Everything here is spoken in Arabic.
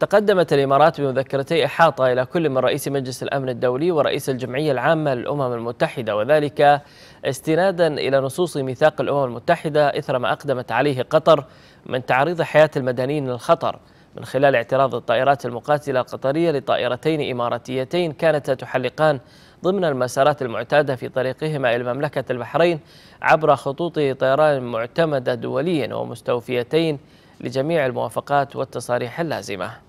تقدمت الإمارات بمذكرتي إحاطة إلى كل من رئيس مجلس الأمن الدولي ورئيس الجمعية العامة للأمم المتحدة وذلك استنادا إلى نصوص ميثاق الأمم المتحدة إثر ما أقدمت عليه قطر من تعريض حياة المدنيين للخطر من خلال اعتراض الطائرات المقاتلة القطرية لطائرتين إماراتيتين كانتا تحلقان ضمن المسارات المعتادة في طريقهما إلى مملكة البحرين عبر خطوط طيران معتمدة دوليا ومستوفيتين لجميع الموافقات والتصاريح اللازمه